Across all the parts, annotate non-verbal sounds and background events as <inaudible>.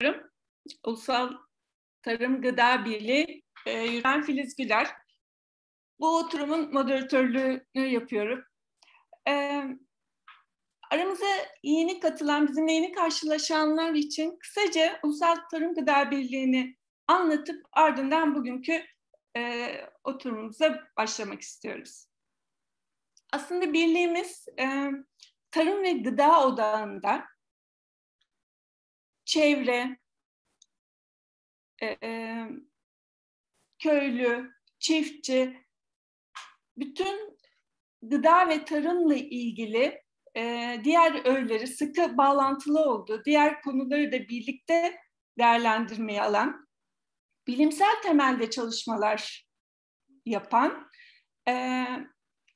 istiyorum. Ulusal Tarım Gıda Birliği e, Yürüyen Filiz Güler. Bu oturumun moderatörlüğünü yapıyorum. E, aramıza yeni katılan, bizimle yeni karşılaşanlar için kısaca Ulusal Tarım Gıda Birliği'ni anlatıp ardından bugünkü e, oturumumuza başlamak istiyoruz. Aslında birliğimiz e, tarım ve gıda odağında çevre, e, e, köylü, çiftçi, bütün gıda ve tarımla ilgili e, diğer öğeleri sıkı bağlantılı olduğu diğer konuları da birlikte değerlendirmeye alan, bilimsel temelde çalışmalar yapan, e,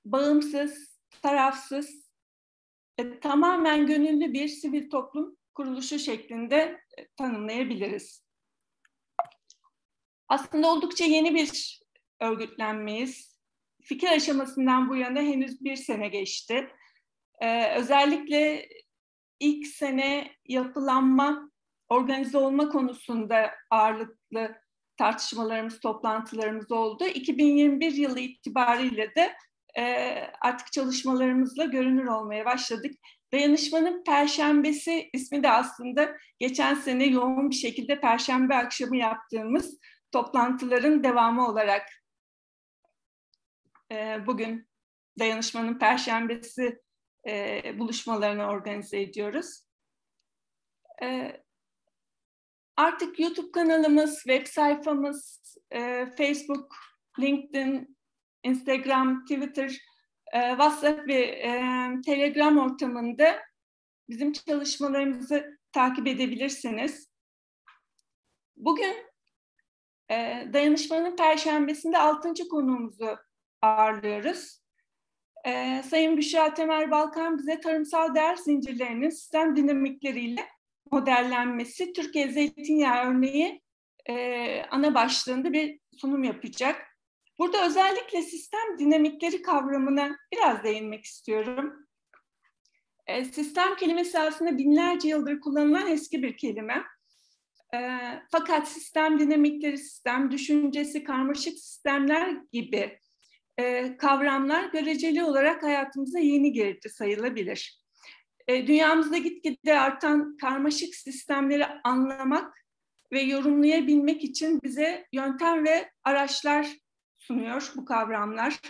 bağımsız, tarafsız, e, tamamen gönüllü bir sivil toplum kuruluşu şeklinde e, tanımlayabiliriz. Aslında oldukça yeni bir örgütlenmeyiz. Fikir aşamasından bu yana henüz bir sene geçti. Ee, özellikle ilk sene yapılanma, organize olma konusunda ağırlıklı tartışmalarımız, toplantılarımız oldu. 2021 yılı itibariyle de e, artık çalışmalarımızla görünür olmaya başladık. Dayanışmanın Perşembesi ismi de aslında geçen sene yoğun bir şekilde Perşembe akşamı yaptığımız toplantıların devamı olarak e, bugün Dayanışmanın Perşembesi e, buluşmalarını organize ediyoruz. E, artık YouTube kanalımız, web sayfamız, e, Facebook, LinkedIn, Instagram, Twitter e, WhatsApp ve Telegram ortamında bizim çalışmalarımızı takip edebilirsiniz. Bugün e, dayanışmanın perşembesinde altıncı konuğumuzu ağırlıyoruz. E, Sayın Büşra Temel Balkan bize tarımsal değer zincirlerinin sistem dinamikleriyle modellenmesi Türkiye Zeytinyağı Örneği e, ana başlığında bir sunum yapacak. Burada özellikle sistem dinamikleri kavramına biraz değinmek istiyorum. E, sistem kelimesi aslında binlerce yıldır kullanılan eski bir kelime. E, fakat sistem dinamikleri, sistem düşüncesi, karmaşık sistemler gibi e, kavramlar göreceli olarak hayatımıza yeni girdi sayılabilir. E, dünyamızda gitgide artan karmaşık sistemleri anlamak ve yorumlayabilmek için bize yöntem ve araçlar sunuyor bu kavramlar.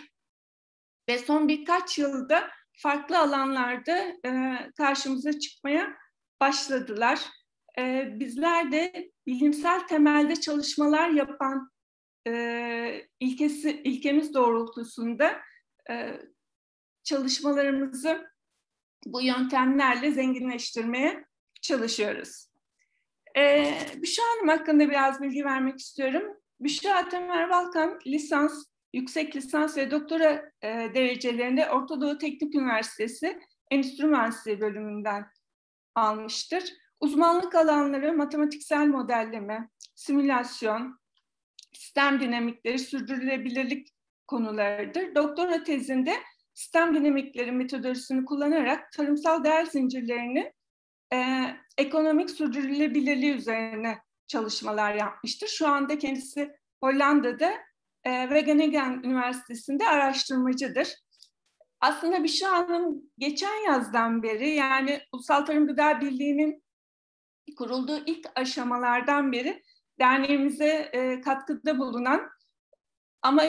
Ve son birkaç yılda farklı alanlarda e, karşımıza çıkmaya başladılar. E, bizler de bilimsel temelde çalışmalar yapan e, ilkesi ilkemiz doğrultusunda e, çalışmalarımızı bu yöntemlerle zenginleştirmeye çalışıyoruz. Ee, Büşra Hanım hakkında biraz bilgi vermek istiyorum. Büşra Atemer Balkan lisans, yüksek lisans ve doktora e, derecelerinde Orta Doğu Teknik Üniversitesi Endüstri Mühendisliği bölümünden almıştır. Uzmanlık alanları matematiksel modelleme, simülasyon, sistem dinamikleri, sürdürülebilirlik konularıdır. Doktora tezinde sistem dinamikleri metodolojisini kullanarak tarımsal değer zincirlerinin e, ekonomik sürdürülebilirliği üzerine çalışmalar yapmıştır. Şu anda kendisi Hollanda'da e, Wageningen Üniversitesi'nde araştırmacıdır. Aslında Bişra Hanım geçen yazdan beri yani Ulusal Tarım Gıda Birliği'nin kurulduğu ilk aşamalardan beri derneğimize e, katkıda bulunan ama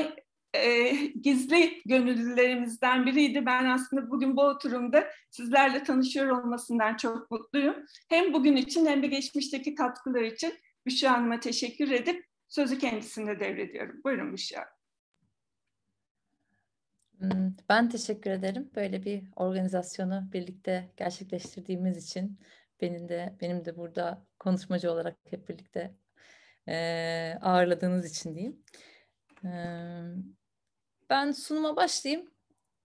e, gizli gönüllülerimizden biriydi. Ben aslında bugün bu oturumda sizlerle tanışıyor olmasından çok mutluyum. Hem bugün için hem de geçmişteki katkıları için Büşra Hanım'a teşekkür edip sözü kendisine devrediyorum. Buyurun Büşra. Hmm, ben teşekkür ederim. Böyle bir organizasyonu birlikte gerçekleştirdiğimiz için benim de benim de burada konuşmacı olarak hep birlikte e, ağırladığınız için diyeyim. Ben sunuma başlayayım.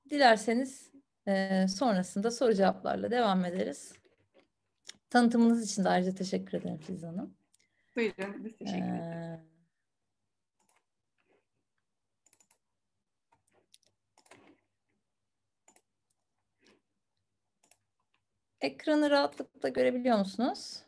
Dilerseniz e, sonrasında soru cevaplarla devam ederiz. Tanıtımınız için de ayrıca teşekkür ederim Filiz Hanım. Buyurun, biz e, teşekkür ederiz. Ekranı rahatlıkla görebiliyor musunuz?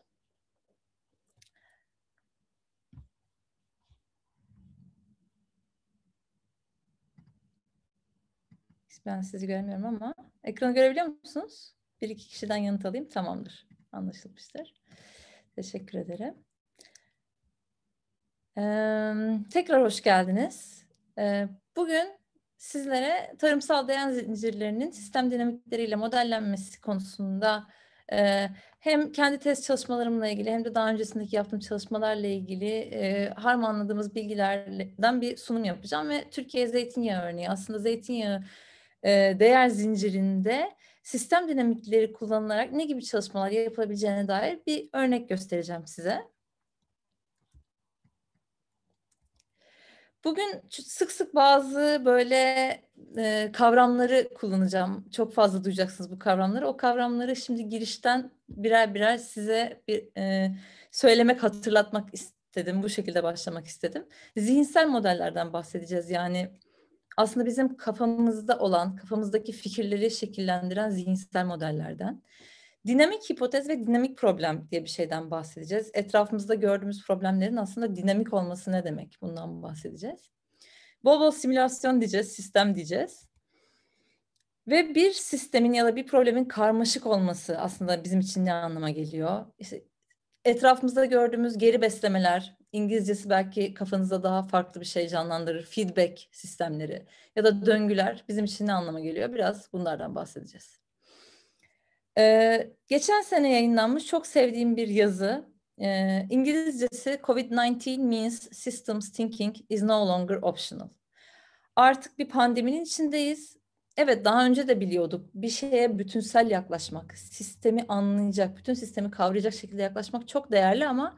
Ben sizi göremiyorum ama ekranı görebiliyor musunuz? Bir iki kişiden yanıt alayım. Tamamdır. Anlaşılmıştır. Teşekkür ederim. Ee, tekrar hoş geldiniz. Ee, bugün sizlere tarımsal değer zincirlerinin sistem dinamikleriyle modellenmesi konusunda e, hem kendi test çalışmalarımla ilgili hem de daha öncesindeki yaptığım çalışmalarla ilgili e, harmanladığımız bilgilerden bir sunum yapacağım ve Türkiye zeytinyağı örneği. Aslında zeytinyağı e, değer zincirinde sistem dinamikleri kullanılarak ne gibi çalışmalar yapılabileceğine dair bir örnek göstereceğim size. Bugün sık sık bazı böyle e, kavramları kullanacağım. Çok fazla duyacaksınız bu kavramları. O kavramları şimdi girişten birer birer size bir e, söylemek, hatırlatmak istedim. Bu şekilde başlamak istedim. Zihinsel modellerden bahsedeceğiz. Yani aslında bizim kafamızda olan, kafamızdaki fikirleri şekillendiren zihinsel modellerden. Dinamik hipotez ve dinamik problem diye bir şeyden bahsedeceğiz. Etrafımızda gördüğümüz problemlerin aslında dinamik olması ne demek? Bundan bahsedeceğiz. Bol bol simülasyon diyeceğiz, sistem diyeceğiz. Ve bir sistemin ya da bir problemin karmaşık olması aslında bizim için ne anlama geliyor? İşte etrafımızda gördüğümüz geri beslemeler, İngilizcesi belki kafanızda daha farklı bir şey canlandırır. Feedback sistemleri ya da döngüler bizim için ne anlama geliyor? Biraz bunlardan bahsedeceğiz. Ee, geçen sene yayınlanmış çok sevdiğim bir yazı. Ee, İngilizcesi COVID-19 means systems thinking is no longer optional. Artık bir pandeminin içindeyiz. Evet daha önce de biliyorduk. Bir şeye bütünsel yaklaşmak, sistemi anlayacak, bütün sistemi kavrayacak şekilde yaklaşmak çok değerli ama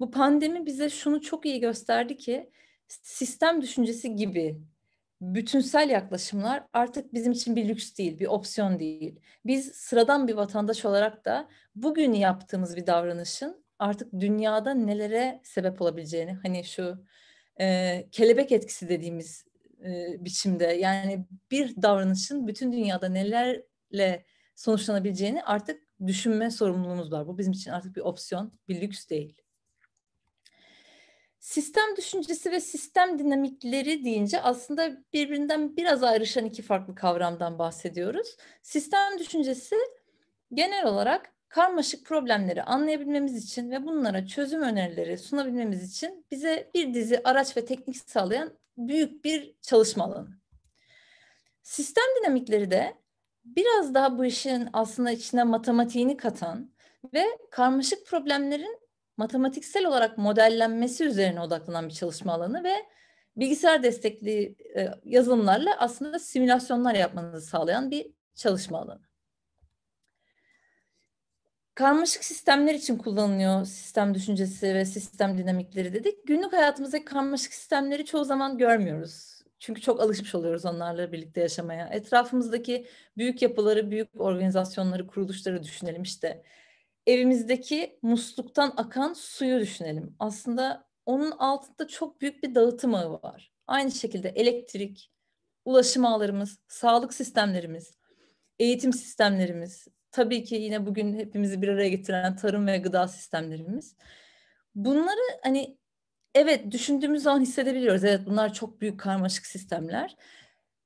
bu pandemi bize şunu çok iyi gösterdi ki sistem düşüncesi gibi bütünsel yaklaşımlar artık bizim için bir lüks değil, bir opsiyon değil. Biz sıradan bir vatandaş olarak da bugün yaptığımız bir davranışın artık dünyada nelere sebep olabileceğini hani şu e, kelebek etkisi dediğimiz e, biçimde yani bir davranışın bütün dünyada nelerle sonuçlanabileceğini artık düşünme sorumluluğumuz var. Bu bizim için artık bir opsiyon, bir lüks değil. Sistem düşüncesi ve sistem dinamikleri deyince aslında birbirinden biraz ayrışan iki farklı kavramdan bahsediyoruz. Sistem düşüncesi genel olarak karmaşık problemleri anlayabilmemiz için ve bunlara çözüm önerileri sunabilmemiz için bize bir dizi araç ve teknik sağlayan büyük bir çalışma alanı. Sistem dinamikleri de biraz daha bu işin aslında içine matematiğini katan ve karmaşık problemlerin matematiksel olarak modellenmesi üzerine odaklanan bir çalışma alanı ve bilgisayar destekli e, yazılımlarla aslında simülasyonlar yapmanızı sağlayan bir çalışma alanı. Karmaşık sistemler için kullanılıyor sistem düşüncesi ve sistem dinamikleri dedik. Günlük hayatımızdaki karmaşık sistemleri çoğu zaman görmüyoruz. Çünkü çok alışmış oluyoruz onlarla birlikte yaşamaya. Etrafımızdaki büyük yapıları, büyük organizasyonları, kuruluşları düşünelim işte evimizdeki musluktan akan suyu düşünelim. Aslında onun altında çok büyük bir dağıtım ağı var. Aynı şekilde elektrik, ulaşım ağlarımız, sağlık sistemlerimiz, eğitim sistemlerimiz, tabii ki yine bugün hepimizi bir araya getiren tarım ve gıda sistemlerimiz. Bunları hani evet düşündüğümüz zaman hissedebiliyoruz. Evet bunlar çok büyük karmaşık sistemler.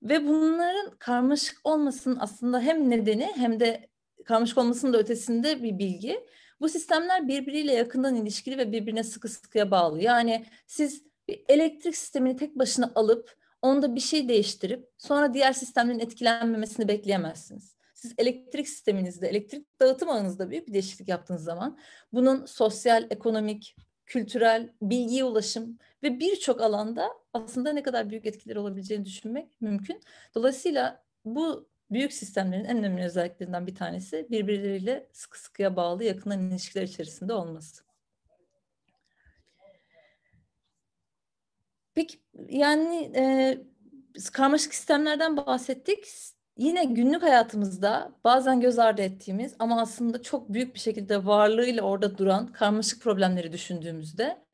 Ve bunların karmaşık olmasının aslında hem nedeni hem de karmaşık olmasının da ötesinde bir bilgi. Bu sistemler birbiriyle yakından ilişkili ve birbirine sıkı sıkıya bağlı. Yani siz bir elektrik sistemini tek başına alıp onda bir şey değiştirip sonra diğer sistemlerin etkilenmemesini bekleyemezsiniz. Siz elektrik sisteminizde, elektrik dağıtım ağınızda büyük bir değişiklik yaptığınız zaman bunun sosyal, ekonomik, kültürel, bilgiye ulaşım ve birçok alanda aslında ne kadar büyük etkileri olabileceğini düşünmek mümkün. Dolayısıyla bu Büyük sistemlerin en önemli özelliklerinden bir tanesi birbirleriyle sıkı sıkıya bağlı yakından ilişkiler içerisinde olması. Peki yani e, karmaşık sistemlerden bahsettik. Yine günlük hayatımızda bazen göz ardı ettiğimiz ama aslında çok büyük bir şekilde varlığıyla orada duran karmaşık problemleri düşündüğümüzde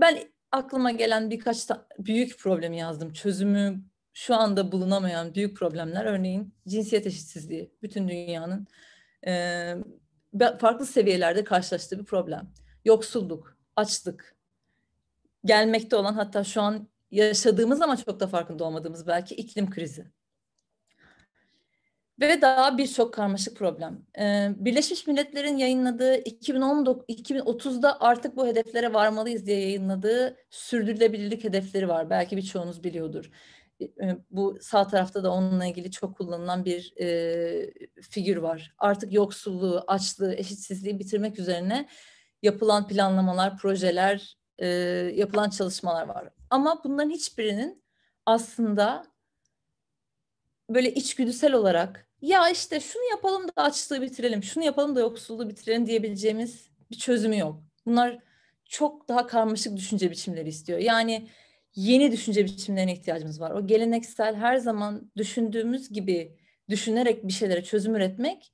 ben aklıma gelen birkaç büyük problemi yazdım. Çözümü şu anda bulunamayan büyük problemler örneğin cinsiyet eşitsizliği bütün dünyanın e, farklı seviyelerde karşılaştığı bir problem. Yoksulluk, açlık, gelmekte olan hatta şu an yaşadığımız ama çok da farkında olmadığımız belki iklim krizi. Ve daha birçok karmaşık problem. Ee, Birleşmiş Milletler'in yayınladığı 2019, 2030'da artık bu hedeflere varmalıyız diye yayınladığı sürdürülebilirlik hedefleri var. Belki birçoğunuz biliyordur bu sağ tarafta da onunla ilgili çok kullanılan bir e, figür var. Artık yoksulluğu, açlığı, eşitsizliği bitirmek üzerine yapılan planlamalar, projeler, e, yapılan çalışmalar var. Ama bunların hiçbirinin aslında böyle içgüdüsel olarak ya işte şunu yapalım da açlığı bitirelim, şunu yapalım da yoksulluğu bitirelim diyebileceğimiz bir çözümü yok. Bunlar çok daha karmaşık düşünce biçimleri istiyor. Yani yeni düşünce biçimlerine ihtiyacımız var. O geleneksel her zaman düşündüğümüz gibi düşünerek bir şeylere çözüm üretmek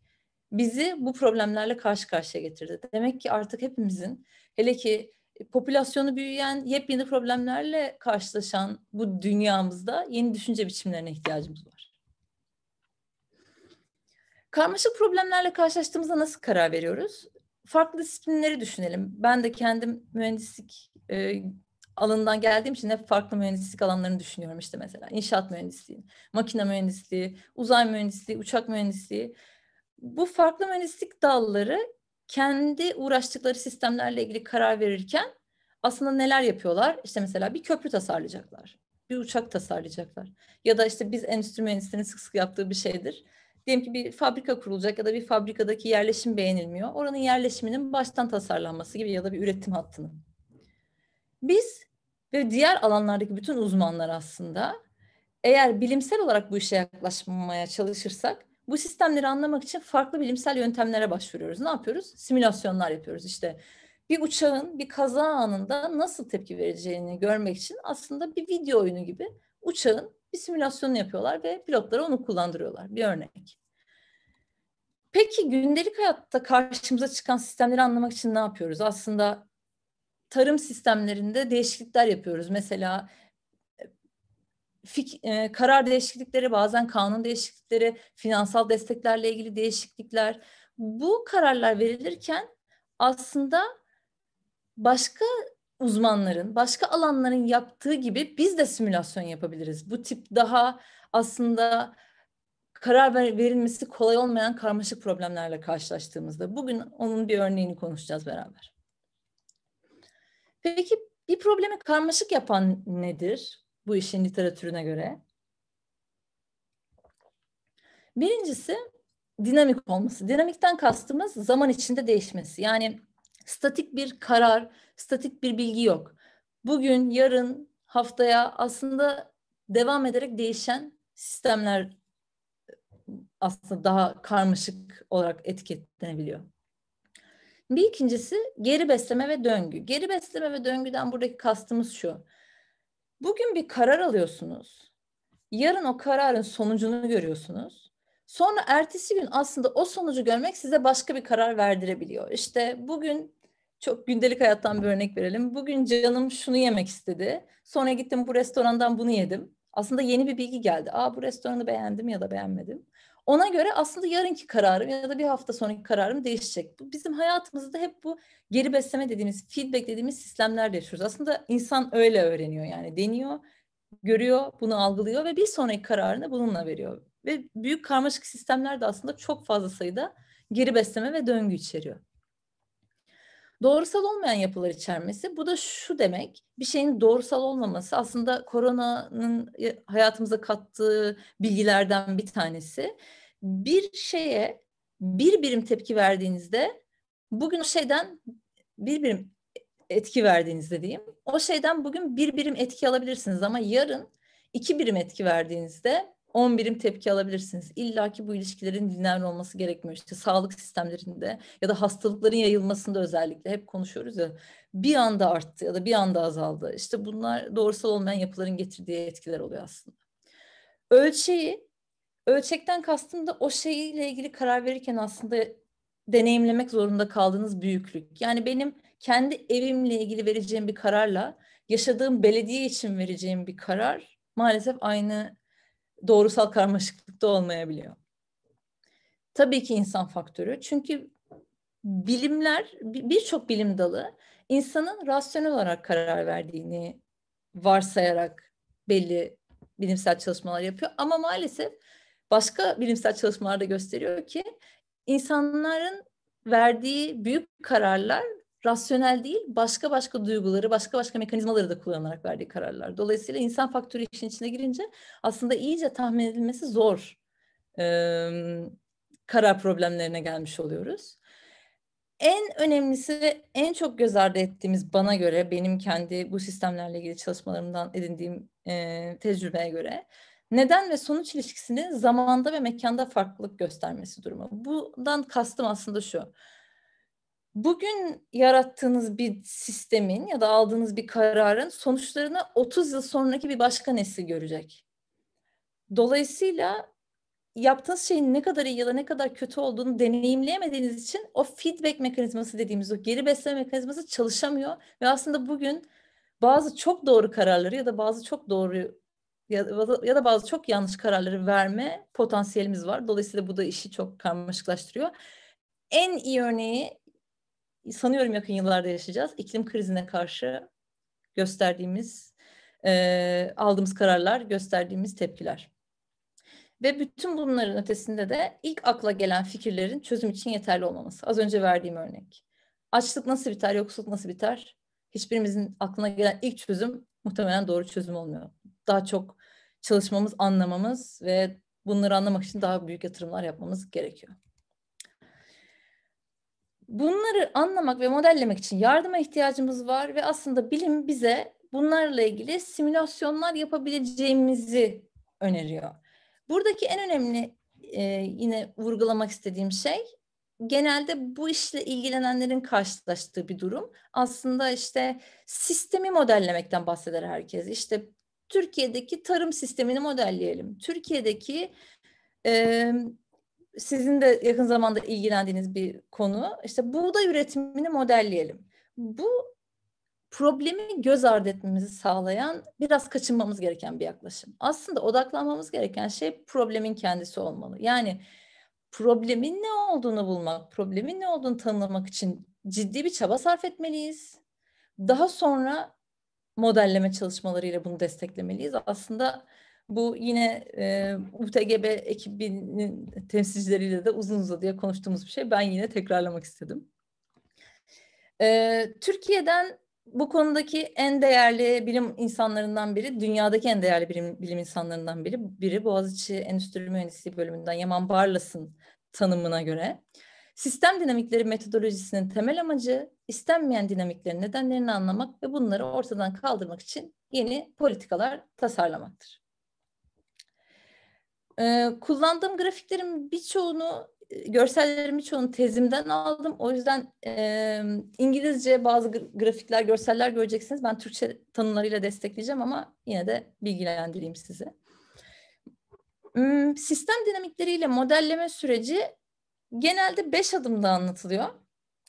bizi bu problemlerle karşı karşıya getirdi. Demek ki artık hepimizin hele ki e, popülasyonu büyüyen yepyeni problemlerle karşılaşan bu dünyamızda yeni düşünce biçimlerine ihtiyacımız var. Karmaşık problemlerle karşılaştığımızda nasıl karar veriyoruz? Farklı disiplinleri düşünelim. Ben de kendim mühendislik e, alanından geldiğim için hep farklı mühendislik alanlarını düşünüyorum işte mesela. inşaat mühendisliği, makine mühendisliği, uzay mühendisliği, uçak mühendisliği. Bu farklı mühendislik dalları kendi uğraştıkları sistemlerle ilgili karar verirken aslında neler yapıyorlar? İşte mesela bir köprü tasarlayacaklar, bir uçak tasarlayacaklar. Ya da işte biz endüstri mühendislerinin sık sık yaptığı bir şeydir. Diyelim ki bir fabrika kurulacak ya da bir fabrikadaki yerleşim beğenilmiyor. Oranın yerleşiminin baştan tasarlanması gibi ya da bir üretim hattının. Biz ve diğer alanlardaki bütün uzmanlar aslında eğer bilimsel olarak bu işe yaklaşmaya çalışırsak bu sistemleri anlamak için farklı bilimsel yöntemlere başvuruyoruz. Ne yapıyoruz? Simülasyonlar yapıyoruz. İşte bir uçağın bir kaza anında nasıl tepki vereceğini görmek için aslında bir video oyunu gibi uçağın bir simülasyonu yapıyorlar ve pilotlara onu kullandırıyorlar. Bir örnek. Peki gündelik hayatta karşımıza çıkan sistemleri anlamak için ne yapıyoruz? Aslında tarım sistemlerinde değişiklikler yapıyoruz. Mesela fik, e, karar değişiklikleri, bazen kanun değişiklikleri, finansal desteklerle ilgili değişiklikler. Bu kararlar verilirken aslında başka uzmanların, başka alanların yaptığı gibi biz de simülasyon yapabiliriz. Bu tip daha aslında karar verilmesi kolay olmayan karmaşık problemlerle karşılaştığımızda. Bugün onun bir örneğini konuşacağız beraber. Peki bir problemi karmaşık yapan nedir bu işin literatürüne göre? Birincisi dinamik olması. Dinamikten kastımız zaman içinde değişmesi. Yani statik bir karar, statik bir bilgi yok. Bugün, yarın, haftaya aslında devam ederek değişen sistemler aslında daha karmaşık olarak etiketlenebiliyor. Bir ikincisi geri besleme ve döngü. Geri besleme ve döngüden buradaki kastımız şu. Bugün bir karar alıyorsunuz. Yarın o kararın sonucunu görüyorsunuz. Sonra ertesi gün aslında o sonucu görmek size başka bir karar verdirebiliyor. İşte bugün çok gündelik hayattan bir örnek verelim. Bugün canım şunu yemek istedi. Sonra gittim bu restorandan bunu yedim. Aslında yeni bir bilgi geldi. Aa bu restoranı beğendim ya da beğenmedim. Ona göre aslında yarınki kararım ya da bir hafta sonraki kararım değişecek. Bu bizim hayatımızda hep bu geri besleme dediğimiz, feedback dediğimiz sistemlerle yaşıyoruz. Aslında insan öyle öğreniyor yani deniyor, görüyor, bunu algılıyor ve bir sonraki kararını bununla veriyor. Ve büyük karmaşık sistemler de aslında çok fazla sayıda geri besleme ve döngü içeriyor doğrusal olmayan yapılar içermesi. Bu da şu demek, bir şeyin doğrusal olmaması aslında koronanın e, hayatımıza kattığı bilgilerden bir tanesi. Bir şeye bir birim tepki verdiğinizde bugün o şeyden bir birim etki verdiğinizde diyeyim. O şeyden bugün bir birim etki alabilirsiniz ama yarın iki birim etki verdiğinizde 10 birim tepki alabilirsiniz. İlla ki bu ilişkilerin lineer olması gerekmiyor. İşte sağlık sistemlerinde ya da hastalıkların yayılmasında özellikle hep konuşuyoruz ya. Bir anda arttı ya da bir anda azaldı. İşte bunlar doğrusal olmayan yapıların getirdiği etkiler oluyor aslında. Ölçeği, ölçekten kastım da o şeyle ilgili karar verirken aslında deneyimlemek zorunda kaldığınız büyüklük. Yani benim kendi evimle ilgili vereceğim bir kararla yaşadığım belediye için vereceğim bir karar maalesef aynı doğrusal karmaşıklıkta olmayabiliyor. Tabii ki insan faktörü. Çünkü bilimler, birçok bilim dalı insanın rasyonel olarak karar verdiğini varsayarak belli bilimsel çalışmalar yapıyor. Ama maalesef başka bilimsel çalışmalar da gösteriyor ki insanların verdiği büyük kararlar rasyonel değil, başka başka duyguları, başka başka mekanizmaları da kullanarak verdiği kararlar. Dolayısıyla insan faktörü işin içine girince aslında iyice tahmin edilmesi zor e, karar problemlerine gelmiş oluyoruz. En önemlisi ve en çok göz ardı ettiğimiz bana göre, benim kendi bu sistemlerle ilgili çalışmalarımdan edindiğim e, tecrübeye göre neden ve sonuç ilişkisinin zamanda ve mekanda farklılık göstermesi durumu. Bundan kastım aslında şu bugün yarattığınız bir sistemin ya da aldığınız bir kararın sonuçlarını 30 yıl sonraki bir başka nesil görecek. Dolayısıyla yaptığınız şeyin ne kadar iyi ya da ne kadar kötü olduğunu deneyimleyemediğiniz için o feedback mekanizması dediğimiz o geri besleme mekanizması çalışamıyor ve aslında bugün bazı çok doğru kararları ya da bazı çok doğru ya da bazı çok yanlış kararları verme potansiyelimiz var. Dolayısıyla bu da işi çok karmaşıklaştırıyor. En iyi örneği sanıyorum yakın yıllarda yaşayacağız. İklim krizine karşı gösterdiğimiz, e, aldığımız kararlar, gösterdiğimiz tepkiler. Ve bütün bunların ötesinde de ilk akla gelen fikirlerin çözüm için yeterli olmaması. Az önce verdiğim örnek. Açlık nasıl biter, yoksulluk nasıl biter? Hiçbirimizin aklına gelen ilk çözüm muhtemelen doğru çözüm olmuyor. Daha çok çalışmamız, anlamamız ve bunları anlamak için daha büyük yatırımlar yapmamız gerekiyor. Bunları anlamak ve modellemek için yardıma ihtiyacımız var ve aslında bilim bize bunlarla ilgili simülasyonlar yapabileceğimizi öneriyor. Buradaki en önemli e, yine vurgulamak istediğim şey genelde bu işle ilgilenenlerin karşılaştığı bir durum. Aslında işte sistemi modellemekten bahseder herkes. İşte Türkiye'deki tarım sistemini modelleyelim. Türkiye'deki sizin de yakın zamanda ilgilendiğiniz bir konu. İşte buğday üretimini modelleyelim. Bu problemi göz ardı etmemizi sağlayan, biraz kaçınmamız gereken bir yaklaşım. Aslında odaklanmamız gereken şey problemin kendisi olmalı. Yani problemin ne olduğunu bulmak, problemin ne olduğunu tanımlamak için ciddi bir çaba sarf etmeliyiz. Daha sonra modelleme çalışmalarıyla bunu desteklemeliyiz. Aslında bu yine e, UTGB ekibinin temsilcileriyle de uzun uzadıya konuştuğumuz bir şey. Ben yine tekrarlamak istedim. E, Türkiye'den bu konudaki en değerli bilim insanlarından biri, dünyadaki en değerli bilim, bilim insanlarından biri, biri Boğaziçi Endüstri Mühendisliği bölümünden Yaman Barlas'ın tanımına göre sistem dinamikleri metodolojisinin temel amacı istenmeyen dinamiklerin nedenlerini anlamak ve bunları ortadan kaldırmak için yeni politikalar tasarlamaktır. Ee, kullandığım grafiklerin birçoğunu, e, görsellerin birçoğunu tezimden aldım. O yüzden e, İngilizce bazı grafikler, görseller göreceksiniz. Ben Türkçe tanımlarıyla destekleyeceğim ama yine de bilgilendireyim sizi. Hmm, sistem dinamikleriyle modelleme süreci genelde beş adımda anlatılıyor.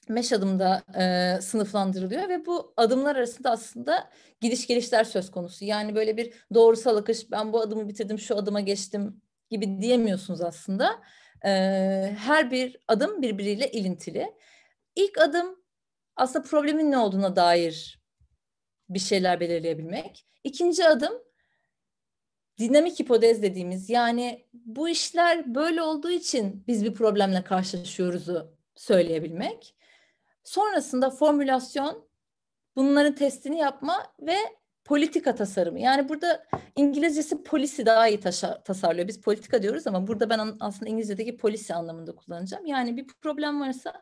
Beş adımda e, sınıflandırılıyor ve bu adımlar arasında aslında gidiş gelişler söz konusu. Yani böyle bir doğrusal akış, ben bu adımı bitirdim, şu adıma geçtim gibi diyemiyorsunuz aslında. her bir adım birbiriyle ilintili. İlk adım aslında problemin ne olduğuna dair bir şeyler belirleyebilmek. İkinci adım dinamik hipotez dediğimiz yani bu işler böyle olduğu için biz bir problemle karşılaşıyoruzu söyleyebilmek. Sonrasında formülasyon, bunların testini yapma ve politika tasarımı. Yani burada İngilizcesi polisi daha iyi taşar, tasarlıyor. Biz politika diyoruz ama burada ben aslında İngilizce'deki polisi anlamında kullanacağım. Yani bir problem varsa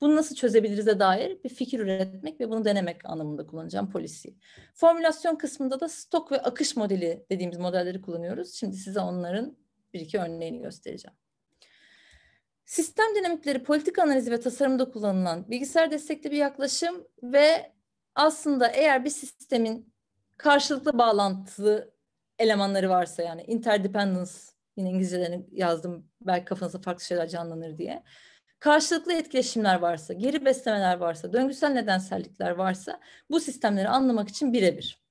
bunu nasıl çözebilirize dair bir fikir üretmek ve bunu denemek anlamında kullanacağım polisi. Formülasyon kısmında da stok ve akış modeli dediğimiz modelleri kullanıyoruz. Şimdi size onların bir iki örneğini göstereceğim. Sistem dinamikleri politik analizi ve tasarımda kullanılan bilgisayar destekli bir yaklaşım ve aslında eğer bir sistemin karşılıklı bağlantılı elemanları varsa yani interdependence yine İngilizcelerini yazdım belki kafanızda farklı şeyler canlanır diye. Karşılıklı etkileşimler varsa, geri beslemeler varsa, döngüsel nedensellikler varsa bu sistemleri anlamak için birebir.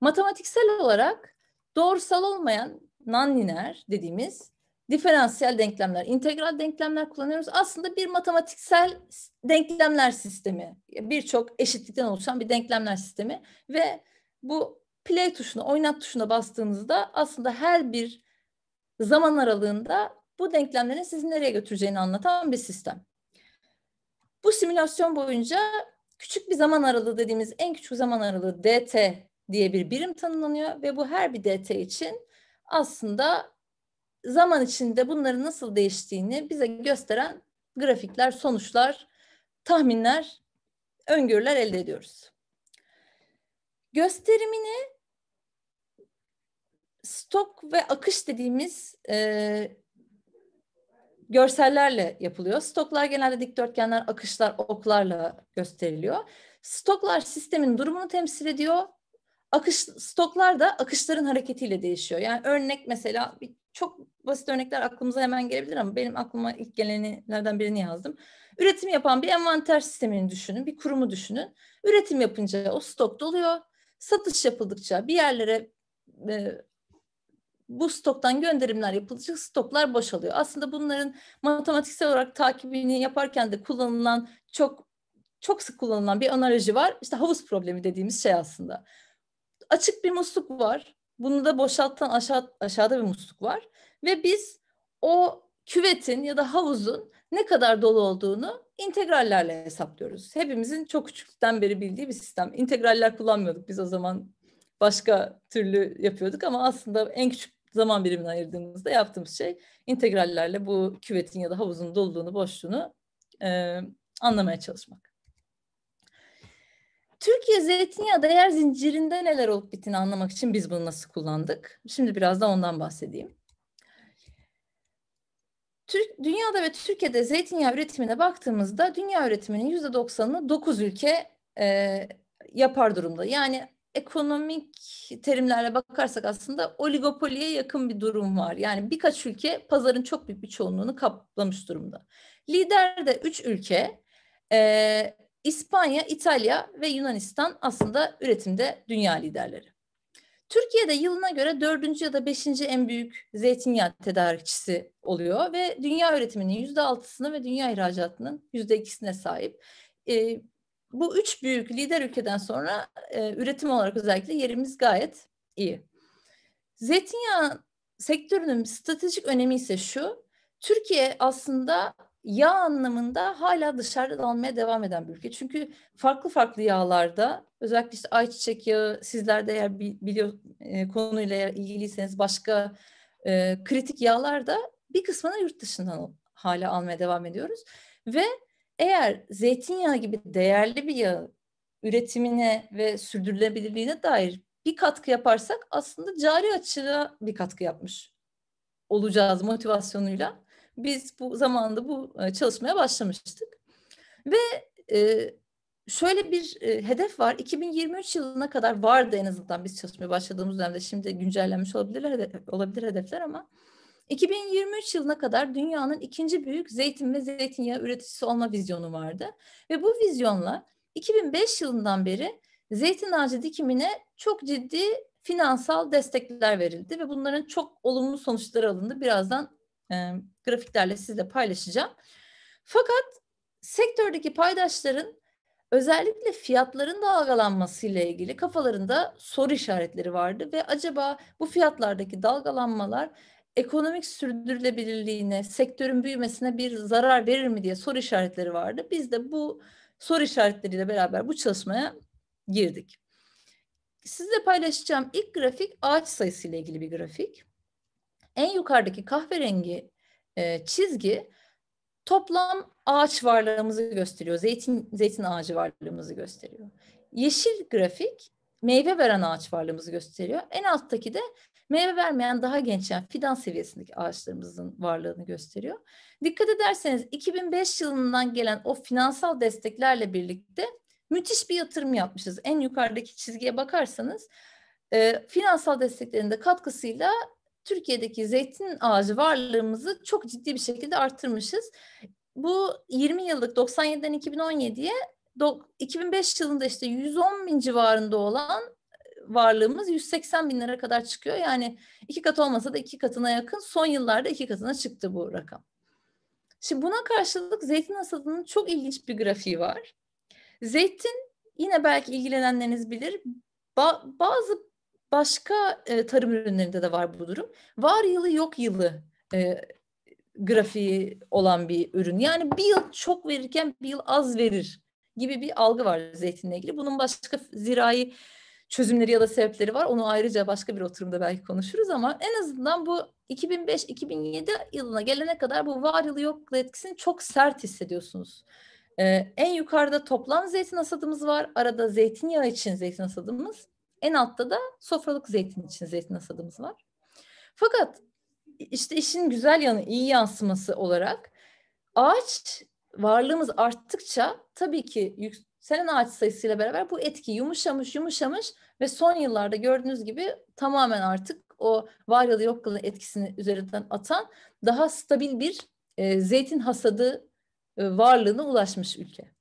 Matematiksel olarak doğrusal olmayan non-lineer dediğimiz diferansiyel denklemler, integral denklemler kullanıyoruz. Aslında bir matematiksel denklemler sistemi, birçok eşitlikten oluşan bir denklemler sistemi ve bu play tuşuna, oynat tuşuna bastığınızda aslında her bir zaman aralığında bu denklemlerin sizi nereye götüreceğini anlatan bir sistem. Bu simülasyon boyunca küçük bir zaman aralığı dediğimiz en küçük zaman aralığı DT diye bir birim tanımlanıyor ve bu her bir DT için aslında zaman içinde bunların nasıl değiştiğini bize gösteren grafikler, sonuçlar, tahminler, öngörüler elde ediyoruz. Gösterimini stok ve akış dediğimiz e, görsellerle yapılıyor. Stoklar genelde dikdörtgenler, akışlar oklarla gösteriliyor. Stoklar sistemin durumunu temsil ediyor. Akış stoklar da akışların hareketiyle değişiyor. Yani örnek mesela bir çok basit örnekler aklımıza hemen gelebilir ama benim aklıma ilk gelenlerden birini yazdım. Üretim yapan bir envanter sistemini düşünün, bir kurumu düşünün. Üretim yapınca o stok doluyor. Satış yapıldıkça bir yerlere e, bu stoktan gönderimler yapılacak stoklar boşalıyor. Aslında bunların matematiksel olarak takibini yaparken de kullanılan çok çok sık kullanılan bir analoji var. İşte havuz problemi dediğimiz şey aslında. Açık bir musluk var. Bunu da boşalttan aşağı, aşağıda bir musluk var. Ve biz o küvetin ya da havuzun ne kadar dolu olduğunu integrallerle hesaplıyoruz. Hepimizin çok küçüklükten beri bildiği bir sistem. İntegraller kullanmıyorduk biz o zaman. Başka türlü yapıyorduk ama aslında en küçük zaman birimini ayırdığımızda yaptığımız şey integrallerle bu küvetin ya da havuzun doluluğunu, boşluğunu e, anlamaya çalışmak. Türkiye zeytinyağı değer zincirinde neler olup bittiğini anlamak için biz bunu nasıl kullandık? Şimdi biraz da ondan bahsedeyim. Türk, dünyada ve Türkiye'de zeytinyağı üretimine baktığımızda dünya üretiminin yüzde doksanını dokuz ülke e, yapar durumda. Yani ekonomik terimlerle bakarsak aslında oligopoliye yakın bir durum var. Yani birkaç ülke pazarın çok büyük bir çoğunluğunu kaplamış durumda. Lider de üç ülke. E, İspanya, İtalya ve Yunanistan aslında üretimde dünya liderleri. Türkiye'de yılına göre dördüncü ya da beşinci en büyük zeytinyağı tedarikçisi oluyor ve dünya üretiminin yüzde altısına ve dünya ihracatının yüzde ikisine sahip. E, bu üç büyük lider ülkeden sonra e, üretim olarak özellikle yerimiz gayet iyi. Zeytinyağı sektörünün stratejik önemi ise şu, Türkiye aslında yağ anlamında hala dışarıda almaya devam eden bir ülke. Çünkü farklı farklı yağlarda özellikle işte ayçiçek yağı sizler de eğer biliyor e, konuyla ilgiliyseniz başka e, kritik yağlarda bir kısmını yurt dışından hala almaya devam ediyoruz. Ve eğer zeytinyağı gibi değerli bir yağ üretimine ve sürdürülebilirliğine dair bir katkı yaparsak aslında cari açığa bir katkı yapmış olacağız motivasyonuyla biz bu zamanda bu e, çalışmaya başlamıştık. Ve e, şöyle bir e, hedef var. 2023 yılına kadar vardı en azından biz çalışmaya başladığımız dönemde. Şimdi güncellenmiş olabilir, olabilir hedefler ama 2023 yılına kadar dünyanın ikinci büyük zeytin ve zeytinyağı üreticisi olma vizyonu vardı. Ve bu vizyonla 2005 yılından beri zeytin ağacı dikimine çok ciddi finansal destekler verildi ve bunların çok olumlu sonuçları alındı. Birazdan e, grafiklerle sizle paylaşacağım. Fakat sektördeki paydaşların özellikle fiyatların dalgalanmasıyla ilgili kafalarında soru işaretleri vardı ve acaba bu fiyatlardaki dalgalanmalar ekonomik sürdürülebilirliğine, sektörün büyümesine bir zarar verir mi diye soru işaretleri vardı. Biz de bu soru işaretleriyle beraber bu çalışmaya girdik. Sizle paylaşacağım ilk grafik ağaç sayısı ile ilgili bir grafik. En yukarıdaki kahverengi e, çizgi toplam ağaç varlığımızı gösteriyor. Zeytin zeytin ağacı varlığımızı gösteriyor. Yeşil grafik meyve veren ağaç varlığımızı gösteriyor. En alttaki de meyve vermeyen daha genç gençen fidan seviyesindeki ağaçlarımızın varlığını gösteriyor. Dikkat ederseniz 2005 yılından gelen o finansal desteklerle birlikte müthiş bir yatırım yapmışız. En yukarıdaki çizgiye bakarsanız e, finansal desteklerin de katkısıyla Türkiye'deki zeytin ağacı varlığımızı çok ciddi bir şekilde arttırmışız. Bu 20 yıllık 97'den 2017'ye 2005 yılında işte 110 bin civarında olan e, varlığımız 180 bin lira kadar çıkıyor. Yani iki kat olmasa da iki katına yakın son yıllarda iki katına çıktı bu rakam. Şimdi buna karşılık zeytin hasadının çok ilginç bir grafiği var. Zeytin yine belki ilgilenenleriniz bilir. Ba- bazı Başka e, tarım ürünlerinde de var bu durum. Var yılı yok yılı e, grafiği olan bir ürün. Yani bir yıl çok verirken bir yıl az verir gibi bir algı var zeytinle ilgili. Bunun başka zirai çözümleri ya da sebepleri var. Onu ayrıca başka bir oturumda belki konuşuruz ama en azından bu 2005-2007 yılına gelene kadar bu var yılı yok etkisini çok sert hissediyorsunuz. Ee, en yukarıda toplam zeytin hasadımız var. Arada zeytinyağı için zeytin hasadımız. En altta da sofralık zeytin için zeytin hasadımız var. Fakat işte işin güzel yanı, iyi yansıması olarak ağaç varlığımız arttıkça tabii ki yükselen ağaç sayısıyla beraber bu etki yumuşamış yumuşamış ve son yıllarda gördüğünüz gibi tamamen artık o var ya da yok kalan etkisini üzerinden atan daha stabil bir e, zeytin hasadı e, varlığına ulaşmış ülke.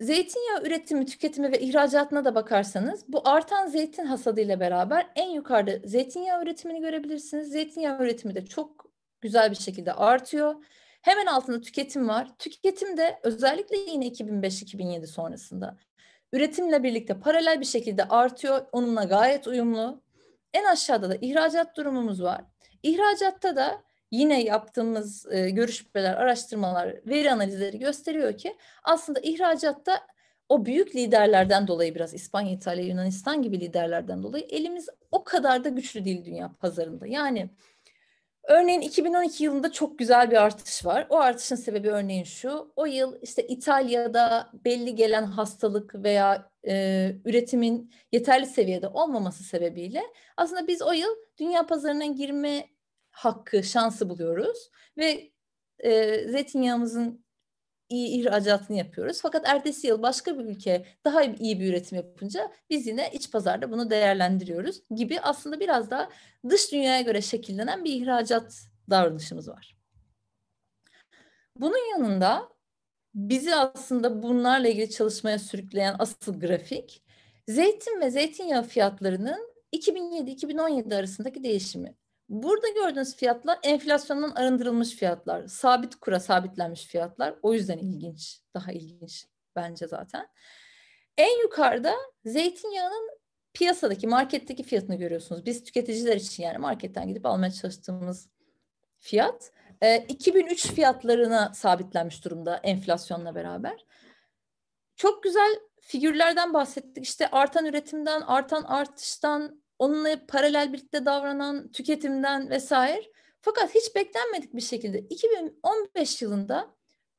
Zeytinyağı üretimi, tüketimi ve ihracatına da bakarsanız bu artan zeytin hasadı ile beraber en yukarıda zeytinyağı üretimini görebilirsiniz. Zeytinyağı üretimi de çok güzel bir şekilde artıyor. Hemen altında tüketim var. Tüketim de özellikle yine 2005-2007 sonrasında üretimle birlikte paralel bir şekilde artıyor. Onunla gayet uyumlu. En aşağıda da ihracat durumumuz var. İhracatta da yine yaptığımız e, görüşmeler, araştırmalar, veri analizleri gösteriyor ki aslında ihracatta o büyük liderlerden dolayı biraz İspanya, İtalya, Yunanistan gibi liderlerden dolayı elimiz o kadar da güçlü değil dünya pazarında. Yani örneğin 2012 yılında çok güzel bir artış var. O artışın sebebi örneğin şu. O yıl işte İtalya'da belli gelen hastalık veya e, üretimin yeterli seviyede olmaması sebebiyle aslında biz o yıl dünya pazarına girme hakkı, şansı buluyoruz ve e, zeytinyağımızın iyi ihracatını yapıyoruz. Fakat ertesi yıl başka bir ülke daha iyi bir üretim yapınca biz yine iç pazarda bunu değerlendiriyoruz gibi aslında biraz daha dış dünyaya göre şekillenen bir ihracat davranışımız var. Bunun yanında bizi aslında bunlarla ilgili çalışmaya sürükleyen asıl grafik zeytin ve zeytinyağı fiyatlarının 2007-2017 arasındaki değişimi. Burada gördüğünüz fiyatlar enflasyondan arındırılmış fiyatlar. Sabit kura sabitlenmiş fiyatlar. O yüzden ilginç. Daha ilginç bence zaten. En yukarıda zeytinyağının piyasadaki, marketteki fiyatını görüyorsunuz. Biz tüketiciler için yani marketten gidip almaya çalıştığımız fiyat. 2003 e, fiyatlarına sabitlenmiş durumda enflasyonla beraber. Çok güzel figürlerden bahsettik. İşte artan üretimden, artan artıştan, onunla paralel birlikte davranan tüketimden vesaire. Fakat hiç beklenmedik bir şekilde 2015 yılında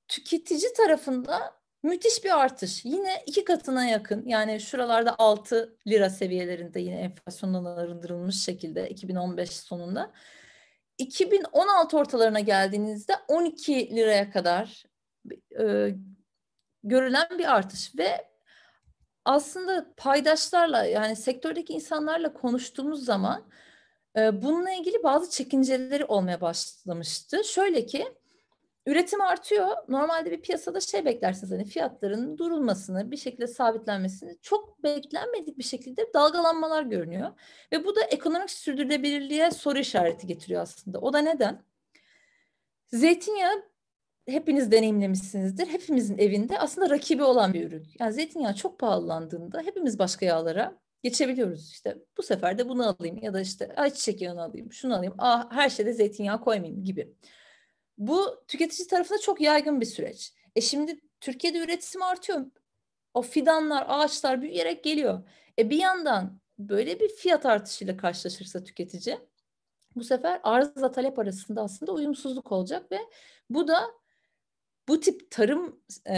tüketici tarafında müthiş bir artış. Yine iki katına yakın yani şuralarda 6 lira seviyelerinde yine enflasyondan arındırılmış şekilde 2015 sonunda. 2016 ortalarına geldiğinizde 12 liraya kadar e, görülen bir artış ve aslında paydaşlarla yani sektördeki insanlarla konuştuğumuz zaman e, bununla ilgili bazı çekinceleri olmaya başlamıştı. Şöyle ki üretim artıyor. Normalde bir piyasada şey beklersiniz hani fiyatların durulmasını, bir şekilde sabitlenmesini çok beklenmedik bir şekilde dalgalanmalar görünüyor. Ve bu da ekonomik sürdürülebilirliğe soru işareti getiriyor aslında. O da neden? Zeytinyağı hepiniz deneyimlemişsinizdir. Hepimizin evinde aslında rakibi olan bir ürün. Yani zeytinyağı çok pahalandığında hepimiz başka yağlara geçebiliyoruz. İşte bu sefer de bunu alayım ya da işte ayçiçek yağını alayım, şunu alayım. Aa, ah, her şeyde zeytinyağı koymayayım gibi. Bu tüketici tarafında çok yaygın bir süreç. E şimdi Türkiye'de üretim artıyor. O fidanlar, ağaçlar büyüyerek geliyor. E bir yandan böyle bir fiyat artışıyla karşılaşırsa tüketici bu sefer arzla talep arasında aslında uyumsuzluk olacak ve bu da bu tip tarım e,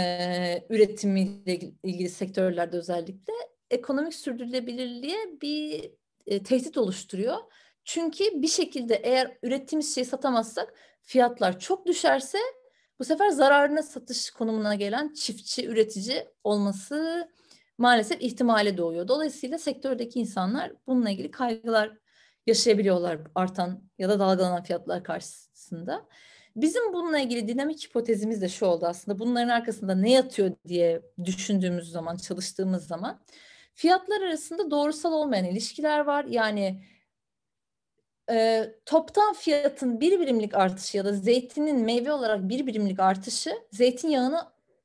üretimiyle ilgili sektörlerde özellikle ekonomik sürdürülebilirliğe bir e, tehdit oluşturuyor. Çünkü bir şekilde eğer ürettiğimiz şeyi satamazsak fiyatlar çok düşerse bu sefer zararına satış konumuna gelen çiftçi, üretici olması maalesef ihtimale doğuyor. Dolayısıyla sektördeki insanlar bununla ilgili kaygılar yaşayabiliyorlar artan ya da dalgalanan fiyatlar karşısında. Bizim bununla ilgili dinamik hipotezimiz de şu oldu aslında. Bunların arkasında ne yatıyor diye düşündüğümüz zaman, çalıştığımız zaman fiyatlar arasında doğrusal olmayan ilişkiler var. Yani e, toptan fiyatın bir birimlik artışı ya da zeytinin meyve olarak bir birimlik artışı zeytinyağını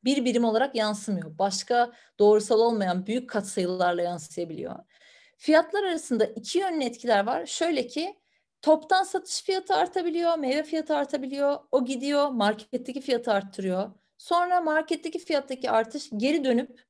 bir birim olarak yansımıyor. Başka doğrusal olmayan büyük katsayılarla yansıyabiliyor. Fiyatlar arasında iki yönlü etkiler var. Şöyle ki Toptan satış fiyatı artabiliyor, meyve fiyatı artabiliyor. O gidiyor marketteki fiyatı arttırıyor. Sonra marketteki fiyattaki artış geri dönüp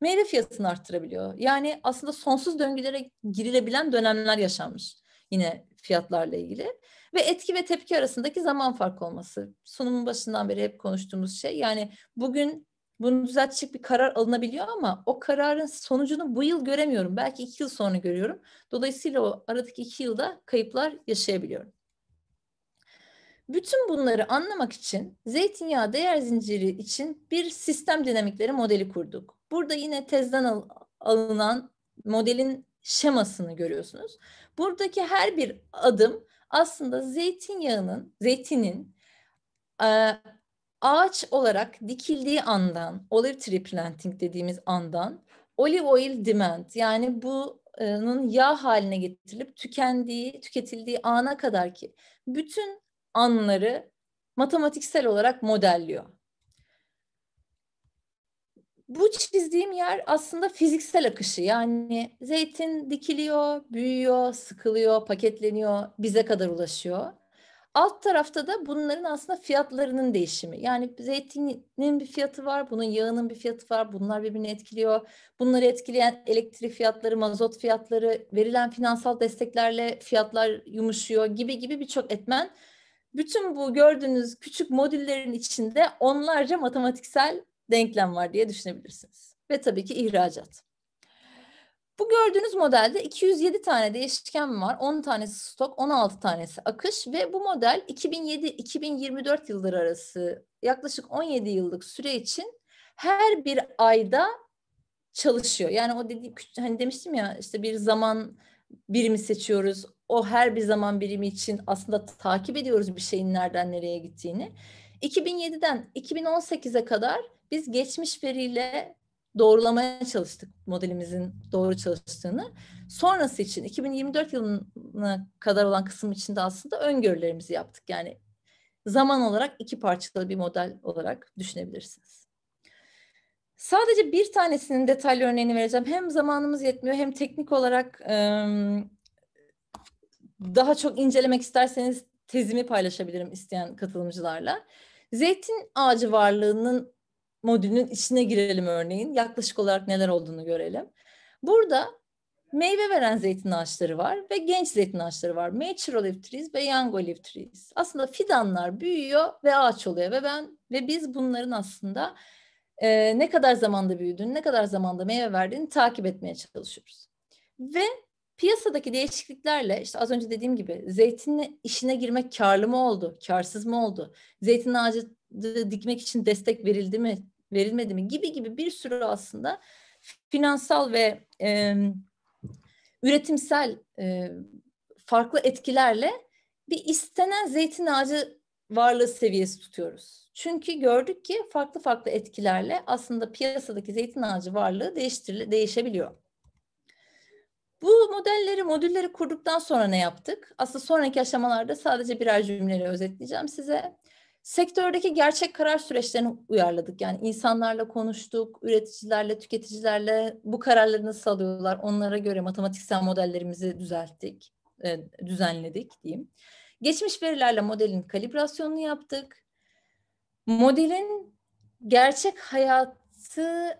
meyve fiyatını arttırabiliyor. Yani aslında sonsuz döngülere girilebilen dönemler yaşanmış yine fiyatlarla ilgili. Ve etki ve tepki arasındaki zaman farkı olması. Sunumun başından beri hep konuştuğumuz şey. Yani bugün bunu düzeltecek bir karar alınabiliyor ama o kararın sonucunu bu yıl göremiyorum. Belki iki yıl sonra görüyorum. Dolayısıyla o aradaki iki yılda kayıplar yaşayabiliyorum. Bütün bunları anlamak için zeytinyağı değer zinciri için bir sistem dinamikleri modeli kurduk. Burada yine tezden al alınan modelin şemasını görüyorsunuz. Buradaki her bir adım aslında zeytinyağının, zeytinin ağaç olarak dikildiği andan, olive tree planting dediğimiz andan olive oil demand yani bunun yağ haline getirilip tükendiği, tüketildiği ana kadar ki bütün anları matematiksel olarak modelliyor. Bu çizdiğim yer aslında fiziksel akışı yani zeytin dikiliyor, büyüyor, sıkılıyor, paketleniyor, bize kadar ulaşıyor. Alt tarafta da bunların aslında fiyatlarının değişimi. Yani zeytinin bir fiyatı var, bunun yağının bir fiyatı var. Bunlar birbirini etkiliyor. Bunları etkileyen elektrik fiyatları, mazot fiyatları, verilen finansal desteklerle fiyatlar yumuşuyor gibi gibi birçok etmen. Bütün bu gördüğünüz küçük modüllerin içinde onlarca matematiksel denklem var diye düşünebilirsiniz. Ve tabii ki ihracat. Bu gördüğünüz modelde 207 tane değişken var. 10 tanesi stok, 16 tanesi akış ve bu model 2007-2024 yılları arası yaklaşık 17 yıllık süre için her bir ayda çalışıyor. Yani o dediğim hani demiştim ya işte bir zaman birimi seçiyoruz. O her bir zaman birimi için aslında takip ediyoruz bir şeyin nereden nereye gittiğini. 2007'den 2018'e kadar biz geçmiş veriyle doğrulamaya çalıştık modelimizin doğru çalıştığını. Sonrası için 2024 yılına kadar olan kısım içinde aslında öngörülerimizi yaptık. Yani zaman olarak iki parçalı bir model olarak düşünebilirsiniz. Sadece bir tanesinin detaylı örneğini vereceğim. Hem zamanımız yetmiyor hem teknik olarak daha çok incelemek isterseniz tezimi paylaşabilirim isteyen katılımcılarla. Zeytin ağacı varlığının modülünün içine girelim örneğin. Yaklaşık olarak neler olduğunu görelim. Burada meyve veren zeytin ağaçları var ve genç zeytin ağaçları var. Mature olive trees ve young olive trees. Aslında fidanlar büyüyor ve ağaç oluyor ve ben ve biz bunların aslında e, ne kadar zamanda büyüdüğünü, ne kadar zamanda meyve verdiğini takip etmeye çalışıyoruz. Ve piyasadaki değişikliklerle işte az önce dediğim gibi zeytin işine girmek karlı mı oldu, karsız mı oldu? Zeytin ağacı dikmek için destek verildi mi? verilmedi mi gibi gibi bir sürü aslında finansal ve e, üretimsel e, farklı etkilerle bir istenen zeytin ağacı varlığı seviyesi tutuyoruz. Çünkü gördük ki farklı farklı etkilerle aslında piyasadaki zeytin ağacı varlığı değiştirile, değişebiliyor. Bu modelleri, modülleri kurduktan sonra ne yaptık? Aslında sonraki aşamalarda sadece birer cümleyle özetleyeceğim size. Sektördeki gerçek karar süreçlerini uyarladık. Yani insanlarla konuştuk, üreticilerle, tüketicilerle bu kararları nasıl alıyorlar onlara göre matematiksel modellerimizi düzelttik, e, düzenledik diyeyim. Geçmiş verilerle modelin kalibrasyonunu yaptık. Modelin gerçek hayatı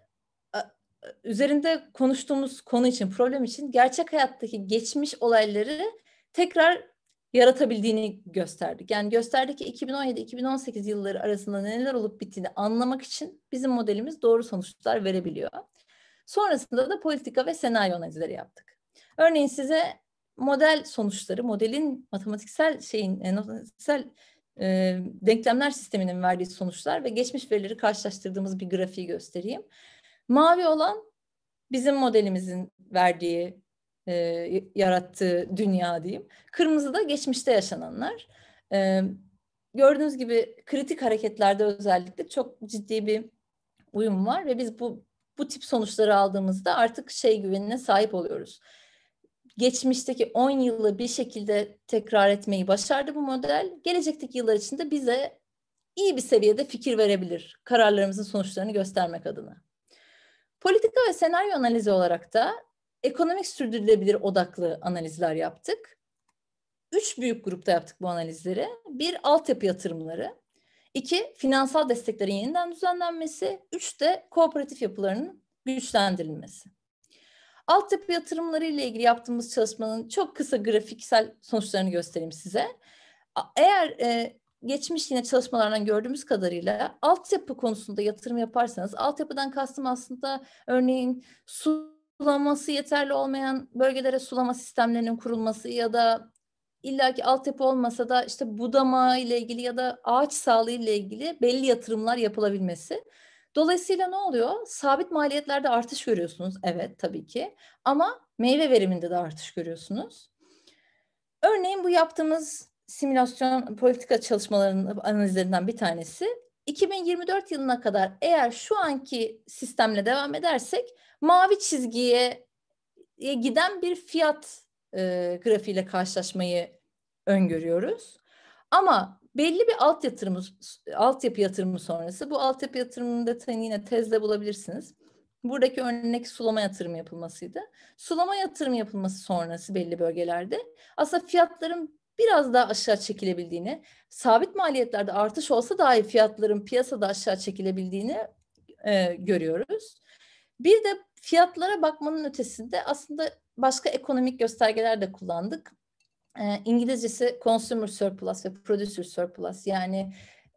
üzerinde konuştuğumuz konu için, problem için gerçek hayattaki geçmiş olayları tekrar yaratabildiğini gösterdik. Yani gösterdik ki 2017-2018 yılları arasında neler olup bittiğini anlamak için bizim modelimiz doğru sonuçlar verebiliyor. Sonrasında da politika ve senaryo analizleri yaptık. Örneğin size model sonuçları, modelin matematiksel şeyin, e, matematiksel e, denklemler sisteminin verdiği sonuçlar ve geçmiş verileri karşılaştırdığımız bir grafiği göstereyim. Mavi olan bizim modelimizin verdiği e, yarattığı dünya diyeyim. Kırmızı da geçmişte yaşananlar. E, gördüğünüz gibi kritik hareketlerde özellikle çok ciddi bir uyum var ve biz bu bu tip sonuçları aldığımızda artık şey güvenine sahip oluyoruz. Geçmişteki 10 yılı bir şekilde tekrar etmeyi başardı bu model. Gelecekteki yıllar içinde bize iyi bir seviyede fikir verebilir kararlarımızın sonuçlarını göstermek adına. Politika ve senaryo analizi olarak da ekonomik sürdürülebilir odaklı analizler yaptık. Üç büyük grupta yaptık bu analizleri. Bir, altyapı yatırımları. İki, finansal desteklerin yeniden düzenlenmesi. Üç de kooperatif yapılarının güçlendirilmesi. Altyapı yatırımları ile ilgili yaptığımız çalışmanın çok kısa grafiksel sonuçlarını göstereyim size. Eğer e, geçmiş yine çalışmalardan gördüğümüz kadarıyla altyapı konusunda yatırım yaparsanız, altyapıdan kastım aslında örneğin su Sulaması yeterli olmayan bölgelere sulama sistemlerinin kurulması ya da illaki altyapı olmasa da işte budama ile ilgili ya da ağaç sağlığı ile ilgili belli yatırımlar yapılabilmesi. Dolayısıyla ne oluyor? Sabit maliyetlerde artış görüyorsunuz. Evet tabii ki. Ama meyve veriminde de artış görüyorsunuz. Örneğin bu yaptığımız simülasyon politika çalışmalarının analizlerinden bir tanesi. 2024 yılına kadar eğer şu anki sistemle devam edersek mavi çizgiye e, giden bir fiyat e, grafiğiyle karşılaşmayı öngörüyoruz. Ama belli bir alt yatırımı, altyapı yatırımı sonrası, bu altyapı yatırımının detayını yine tezde bulabilirsiniz. Buradaki örnek sulama yatırımı yapılmasıydı. Sulama yatırımı yapılması sonrası belli bölgelerde aslında fiyatların biraz daha aşağı çekilebildiğini, sabit maliyetlerde artış olsa dahi fiyatların piyasada aşağı çekilebildiğini e, görüyoruz. Bir de Fiyatlara bakmanın ötesinde aslında başka ekonomik göstergeler de kullandık. E, İngilizcesi consumer surplus ve producer surplus yani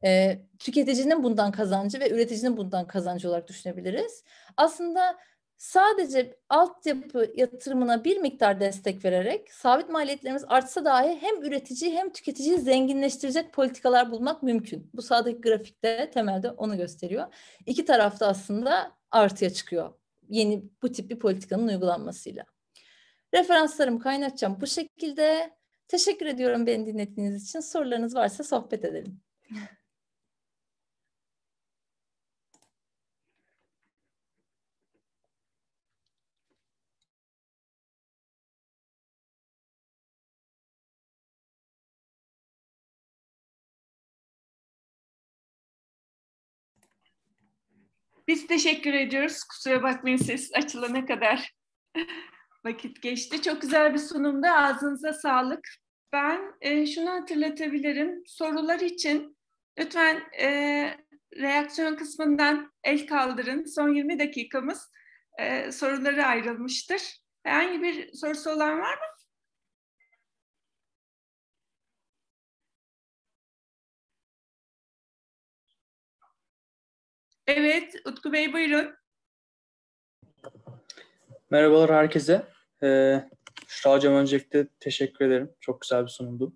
e, tüketicinin bundan kazancı ve üreticinin bundan kazancı olarak düşünebiliriz. Aslında sadece altyapı yatırımına bir miktar destek vererek sabit maliyetlerimiz artsa dahi hem üretici hem tüketiciyi zenginleştirecek politikalar bulmak mümkün. Bu sağdaki grafikte temelde onu gösteriyor. İki tarafta aslında artıya çıkıyor yeni bu tip bir politikanın uygulanmasıyla. Referanslarımı kaynatacağım bu şekilde. Teşekkür ediyorum beni dinlediğiniz için. Sorularınız varsa sohbet edelim. Biz teşekkür ediyoruz. Kusura bakmayın ses açılana kadar <laughs> vakit geçti. Çok güzel bir sunumda ağzınıza sağlık. Ben e, şunu hatırlatabilirim. Sorular için lütfen e, reaksiyon kısmından el kaldırın. Son 20 dakikamız e, soruları ayrılmıştır. Herhangi bir sorusu olan var mı? Evet, Utku Bey buyurun. Merhabalar herkese. Ee, Şura Hocam öncelikle teşekkür ederim. Çok güzel bir sunumdu.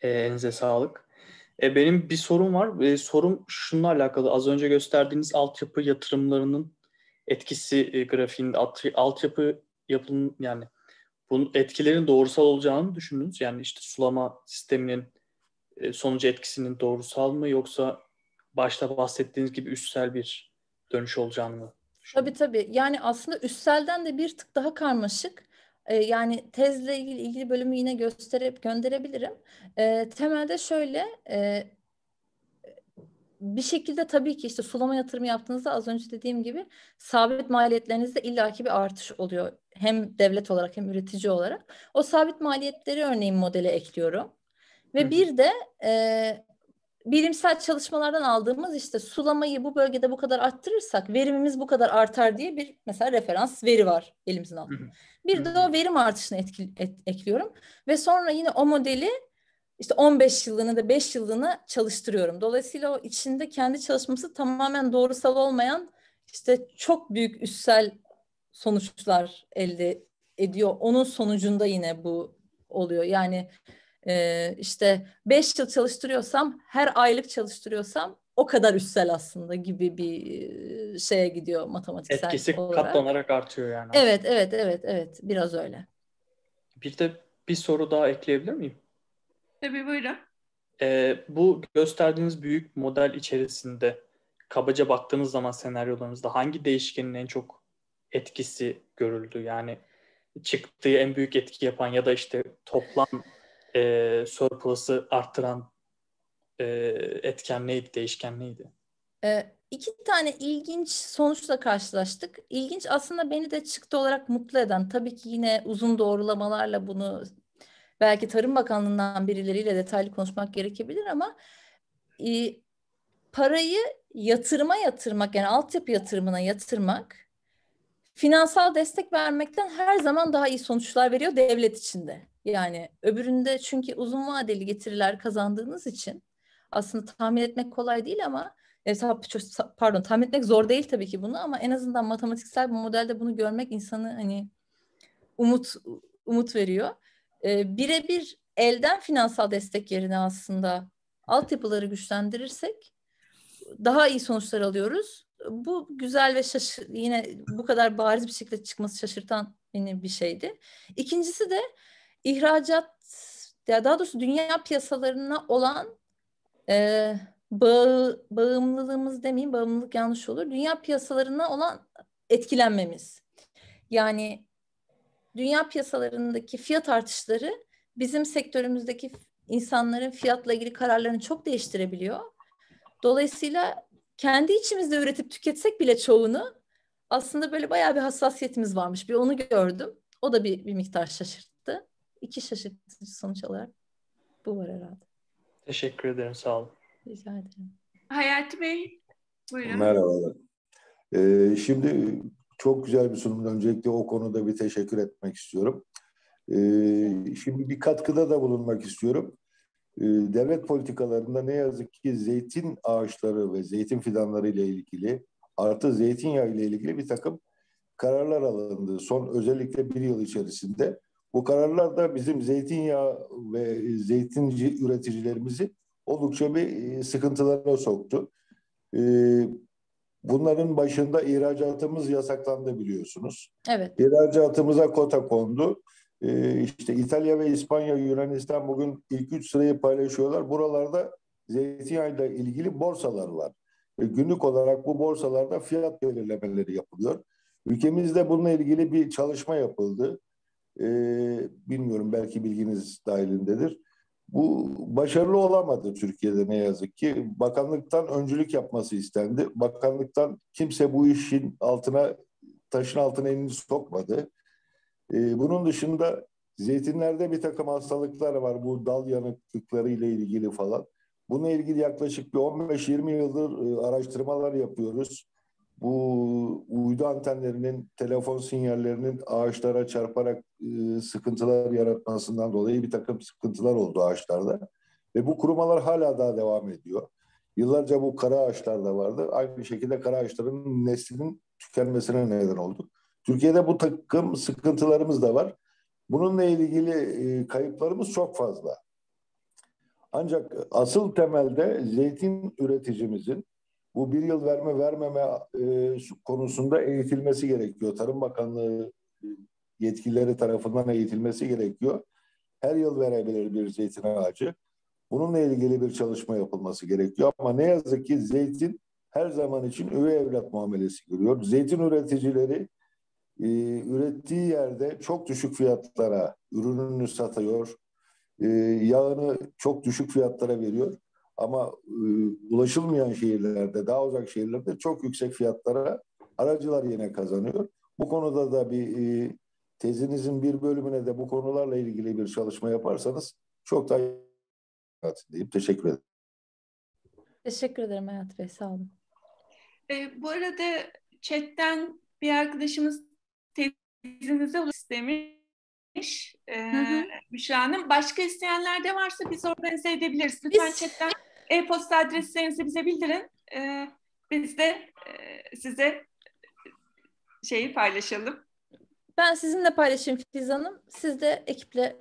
Ee, elinize sağlık. Ee, benim bir sorum var. Ee, sorum şununla alakalı. Az önce gösterdiğiniz altyapı yatırımlarının etkisi e, grafiğinde alt, altyapı yapının yani bunun etkilerin doğrusal olacağını düşündünüz. Yani işte sulama sisteminin e, sonucu etkisinin doğrusal mı yoksa başta bahsettiğiniz gibi üstsel bir dönüş olacağını düşünüyorum. Tabii tabii. Yani aslında üstselden de bir tık daha karmaşık. E, yani tezle ilgili, ilgili bölümü yine gösterip gönderebilirim. E, temelde şöyle e, bir şekilde tabii ki işte sulama yatırımı yaptığınızda az önce dediğim gibi sabit maliyetlerinizde illaki bir artış oluyor. Hem devlet olarak hem üretici olarak. O sabit maliyetleri örneğin modele ekliyorum. Ve hı bir de e, bilimsel çalışmalardan aldığımız işte sulamayı bu bölgede bu kadar arttırırsak verimimiz bu kadar artar diye bir mesela referans veri var elimizin altında. Bir de o verim artışını etkili, et, ekliyorum ve sonra yine o modeli işte 15 yıllığını da 5 yıllığını çalıştırıyorum. Dolayısıyla o içinde kendi çalışması tamamen doğrusal olmayan işte çok büyük üstsel sonuçlar elde ediyor. Onun sonucunda yine bu oluyor. Yani e, işte beş yıl çalıştırıyorsam her aylık çalıştırıyorsam o kadar üstsel aslında gibi bir e, şeye gidiyor matematiksel Etkisi olarak. katlanarak artıyor yani. Evet, evet, evet, evet. Biraz öyle. Bir de bir soru daha ekleyebilir miyim? Tabii buyurun. Ee, bu gösterdiğiniz büyük model içerisinde kabaca baktığınız zaman senaryolarınızda hangi değişkenin en çok etkisi görüldü? Yani çıktığı en büyük etki yapan ya da işte toplam e, surplus'ı arttıran e, etken neydi, değişken neydi? E, iki tane ilginç sonuçla karşılaştık. İlginç aslında beni de çıktı olarak mutlu eden, tabii ki yine uzun doğrulamalarla bunu belki Tarım Bakanlığı'ndan birileriyle detaylı konuşmak gerekebilir ama e, parayı yatırıma yatırmak, yani altyapı yatırımına yatırmak finansal destek vermekten her zaman daha iyi sonuçlar veriyor devlet içinde. Yani öbüründe çünkü uzun vadeli getiriler kazandığınız için aslında tahmin etmek kolay değil ama hesap pardon tahmin etmek zor değil tabii ki bunu ama en azından matematiksel bir modelde bunu görmek insanı hani umut umut veriyor. Ee, Birebir elden finansal destek yerine aslında altyapıları güçlendirirsek daha iyi sonuçlar alıyoruz. Bu güzel ve şaşır, yine bu kadar bariz bir şekilde çıkması şaşırtan beni bir şeydi. İkincisi de ihracat ya daha doğrusu dünya piyasalarına olan e, bağı, bağımlılığımız demeyeyim bağımlılık yanlış olur. Dünya piyasalarına olan etkilenmemiz. Yani dünya piyasalarındaki fiyat artışları bizim sektörümüzdeki insanların fiyatla ilgili kararlarını çok değiştirebiliyor. Dolayısıyla kendi içimizde üretip tüketsek bile çoğunu aslında böyle bayağı bir hassasiyetimiz varmış. Bir onu gördüm. O da bir, bir miktar şaşırttı iki şaşırtıcı sonuç olarak bu var herhalde. Teşekkür ederim. Sağ olun. Rica ederim. Hayati Bey, buyurun. Merhabalar. Ee, şimdi çok güzel bir sunum. Öncelikle o konuda bir teşekkür etmek istiyorum. Ee, şimdi bir katkıda da bulunmak istiyorum. Ee, devlet politikalarında ne yazık ki zeytin ağaçları ve zeytin fidanları ile ilgili artı zeytinyağı ile ilgili bir takım kararlar alındı. Son özellikle bir yıl içerisinde bu kararlar da bizim zeytinyağı ve zeytin üreticilerimizi oldukça bir e, sıkıntılara soktu. E, bunların başında ihracatımız yasaklandı biliyorsunuz. Evet. İhracatımıza kota kondu. E, işte İtalya ve İspanya, Yunanistan bugün ilk üç sırayı paylaşıyorlar. Buralarda zeytinyağıyla ilgili borsalar var. Günlük olarak bu borsalarda fiyat belirlemeleri yapılıyor. Ülkemizde bununla ilgili bir çalışma yapıldı e, bilmiyorum belki bilginiz dahilindedir. Bu başarılı olamadı Türkiye'de ne yazık ki. Bakanlıktan öncülük yapması istendi. Bakanlıktan kimse bu işin altına taşın altına elini sokmadı. E, bunun dışında zeytinlerde bir takım hastalıklar var. Bu dal yanıklıkları ile ilgili falan. Bununla ilgili yaklaşık bir 15-20 yıldır e, araştırmalar yapıyoruz bu uydu antenlerinin telefon sinyallerinin ağaçlara çarparak e, sıkıntılar yaratmasından dolayı bir takım sıkıntılar oldu ağaçlarda. Ve bu kurumalar hala daha devam ediyor. Yıllarca bu kara ağaçlar da vardı. Aynı şekilde kara ağaçların neslinin tükenmesine neden oldu. Türkiye'de bu takım sıkıntılarımız da var. Bununla ilgili e, kayıplarımız çok fazla. Ancak asıl temelde zeytin üreticimizin bu bir yıl verme vermeme e, konusunda eğitilmesi gerekiyor. Tarım Bakanlığı e, yetkilileri tarafından eğitilmesi gerekiyor. Her yıl verebilir bir zeytin ağacı. Bununla ilgili bir çalışma yapılması gerekiyor. Ama ne yazık ki zeytin her zaman için üvey evlat muamelesi görüyor. Zeytin üreticileri e, ürettiği yerde çok düşük fiyatlara ürününü satıyor. E, yağını çok düşük fiyatlara veriyor. Ama e, ulaşılmayan şehirlerde, daha uzak şehirlerde çok yüksek fiyatlara aracılar yine kazanıyor. Bu konuda da bir e, tezinizin bir bölümüne de bu konularla ilgili bir çalışma yaparsanız çok daha deyip teşekkür ederim. Teşekkür ederim Hayat Bey, sağ olun. E, bu arada chatten bir arkadaşımız tezinize istemiş. E, ee, Müşra Hanım. Başka isteyenler de varsa biz organize edebiliriz. Lütfen biz... chatten e-posta adreslerinizi bize bildirin. E, biz de e, size şeyi paylaşalım. Ben sizinle paylaşayım Filiz Hanım. Siz de ekiple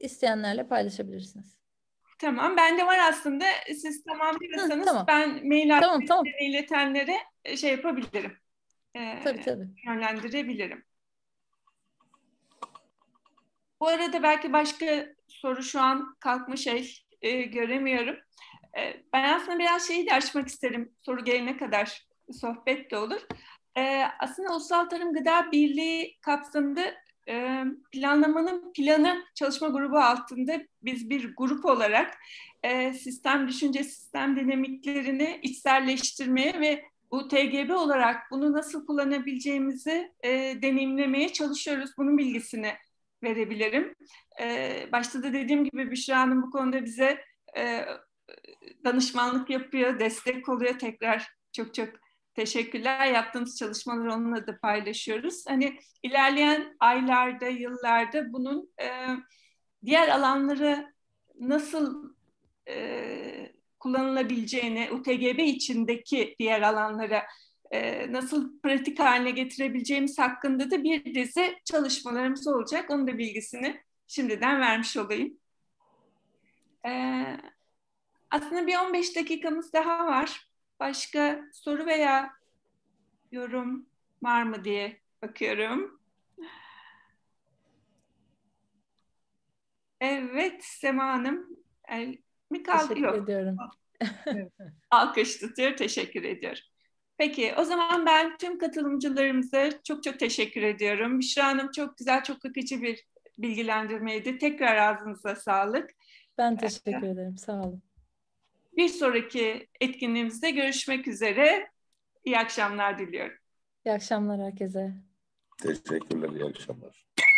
isteyenlerle paylaşabilirsiniz. Tamam. Bende var aslında. Siz tamam diyorsanız tamam. ben mail tamam, tamam. iletenlere e, şey yapabilirim. E, tabii tabii. Yönlendirebilirim. Bu arada belki başka soru şu an kalkmış el şey, e, göremiyorum. E, ben aslında biraz şeyi de açmak isterim soru gelene kadar sohbet de olur. E, aslında Ulusal Tarım Gıda Birliği kapsamında e, planlamanın planı çalışma grubu altında biz bir grup olarak sistem düşünce sistem dinamiklerini içselleştirmeye ve bu TGB olarak bunu nasıl kullanabileceğimizi deneyimlemeye çalışıyoruz. Bunun bilgisini verebilirim. Başta da dediğim gibi Büşra Hanım bu konuda bize danışmanlık yapıyor, destek oluyor. Tekrar çok çok teşekkürler. Yaptığımız çalışmaları onunla da paylaşıyoruz. Hani ilerleyen aylarda, yıllarda bunun e, diğer alanları nasıl e, kullanılabileceğini, UTGB içindeki diğer alanlara e, nasıl pratik haline getirebileceğimiz hakkında da bir dizi çalışmalarımız olacak. Onun da bilgisini şimdiden vermiş olayım. Evet. Aslında bir 15 dakikamız daha var. Başka soru veya yorum var mı diye bakıyorum. Evet Sema Hanım. El mi kaldı? Teşekkür Yok. ediyorum. <laughs> Alkış tutuyor. Teşekkür ediyorum. Peki o zaman ben tüm katılımcılarımıza çok çok teşekkür ediyorum. Büşra Hanım çok güzel, çok akıcı bir bilgilendirmeydi. Tekrar ağzınıza sağlık. Ben teşekkür ederim. Sağ olun. Bir sonraki etkinliğimizde görüşmek üzere. İyi akşamlar diliyorum. İyi akşamlar herkese. Teşekkürler, iyi akşamlar.